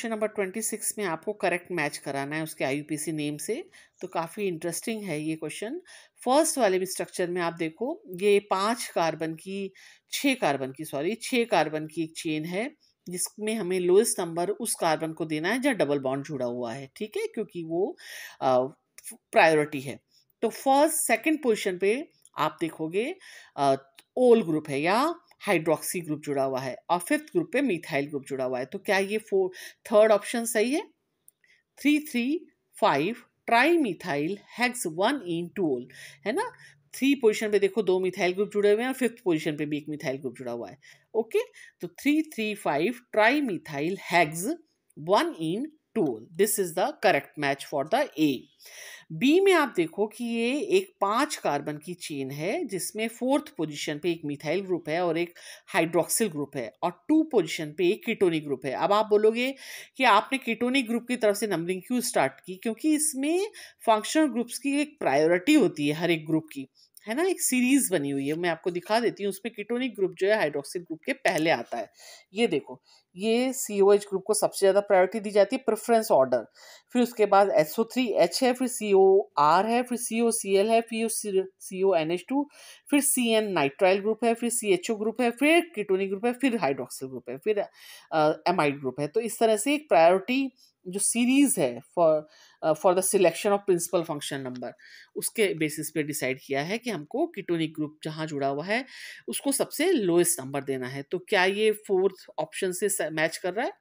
question number twenty six में आपको correct match कराना है उसके आईयूपीसी नेम से तो काफ़ी इंटरेस्टिंग है ये क्वेश्चन फर्स्ट वाले भी स्ट्रक्चर में आप देखो ये पांच कार्बन की छः कार्बन की सॉरी छः कार्बन की एक चेन है जिसमें हमें लोएस्ट नंबर उस कार्बन को देना है जहाँ डबल बॉन्ड जुड़ा हुआ है ठीक है क्योंकि वो प्रायोरिटी है तो फर्स्ट सेकेंड पोजिशन पे आप देखोगे ओल ग्रुप है या हाइड्रोक्सी ग्रुप जुड़ा हुआ है और फिफ्थ ग्रुप पे मिथाइल ग्रुप जुड़ा हुआ है तो क्या ये फोर थर्ड ऑप्शन सही है three three five tri methyl hex one in tool है ना थ्री पोजीशन पे देखो दो मिथाइल ग्रुप जुड़े हुए हैं और फिफ्थ पोजीशन पे भी एक मिथाइल ग्रुप जुड़ा हुआ है ओके तो three three five tri methyl hex one in tool this is the correct match for the A B में आप देखो कि ये एक पांच कार्बन की चेन है जिसमें फोर्थ पोजीशन पे एक मिथाइल ग्रुप है और एक हाइड्रोक्सिल ग्रुप है और टू पोजीशन पे एक कीटोनिक ग्रुप है अब आप बोलोगे कि आपने कीटोनिक ग्रुप की तरफ से नंबरिंग क्यों स्टार्ट की क्योंकि इसमें फंक्शनल ग्रुप्स की एक प्रायोरिटी होती है हर एक ग्रुप की है ना एक सीरीज बनी हुई है मैं आपको दिखा देती हूँ उसमें कीटोनिक ग्रुप जो है हाइड्रोक्सिल ग्रुप के पहले आता है ये देखो ये सी ओ एच ग्रुप को सबसे ज़्यादा प्रायोरिटी दी जाती है प्रेफरेंस ऑर्डर फिर उसके बाद एस ओ थ्री एच है फिर सी ओ आर है फिर सी ओ सी एल है फिर C O N H two फिर सी एन नाइट्राइल ग्रुप है फिर सी एच ओ ग्रुप है फिर किटोनिक ग्रुप है फिर हाइड्रोक्सिल ग्रुप है फिर एमाइड ग्रुप है तो इस तरह से एक प्रायोरिटी जो सीरीज है for for the selection of principal function number उसके बेसिस पे डिसाइड किया है कि हमको किटोनिक ग्रुप जहाँ जुड़ा हुआ है उसको सबसे लोएस्ट नंबर देना है तो क्या ये फोर्थ ऑप्शन से मैच कर रहा है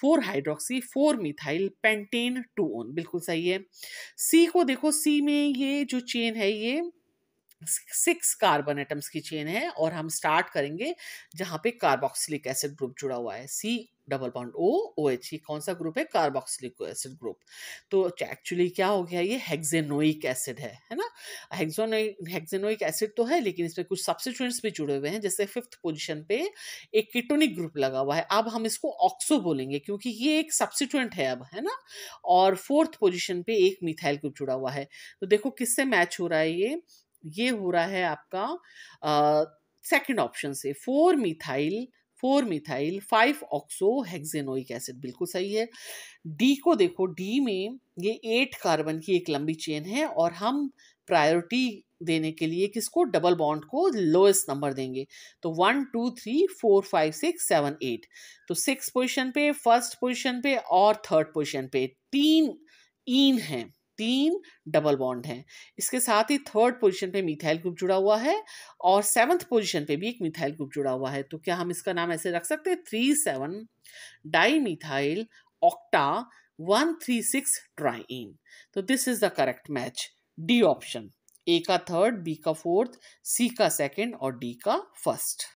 four hydroxy four methyl pentane two one बिल्कुल सही है सी को देखो सी में ये जो चेन है ये सिक्स कार्बन एटम्स की चेन है और हम स्टार्ट करेंगे जहाँ पे कार्बोक्सिलिक एसिड ग्रुप जुड़ा हुआ है C double bond O O H ये e, कौन सा ग्रुप है कार्बोक्सिलिक एसिड ग्रुप तो एक्चुअली क्या हो गया ये हेक्जेनोइक एसिड है है ना हेक्जोनोइक हेक्जेनोइक एसिड तो है लेकिन इसमें कुछ सब्सिट्यूएंट्स भी जुड़े हुए हैं जैसे फिफ्थ पोजिशन पे एक कीटोनिक ग्रुप लगा हुआ है अब हम इसको ऑक्सो बोलेंगे क्योंकि ये एक सब्सिट्यूएंट है अब है ना और फोर्थ पोजिशन पे एक मिथाइल ग्रुप जुड़ा हुआ है तो देखो किससे मैच हो रहा है ये ये हो रहा है आपका सेकेंड ऑप्शन से four methyl four methyl five oxo hexanoic acid बिल्कुल सही है डी को देखो डी में ये एट कार्बन की एक लंबी चेन है और हम प्रायोरिटी देने के लिए किसको डबल बॉन्ड को लोएस्ट नंबर देंगे तो one two three four five six seven eight तो सिक्स पोजिशन पे फर्स्ट पोजिशन पे और थर्ड पोजिशन पे तीन ईन हैं तीन डबल बॉन्ड हैं इसके साथ ही थर्ड पोजीशन पे मिथाइल ग्रुप जुड़ा हुआ है और सेवन्थ पोजीशन पे भी एक मिथाइल ग्रुप जुड़ा हुआ है तो क्या हम इसका नाम ऐसे रख सकते हैं three seven di methyl octa one three six triene तो this is the correct match D option A का थर्ड बी का फोर्थ सी का सेकेंड और डी का फर्स्ट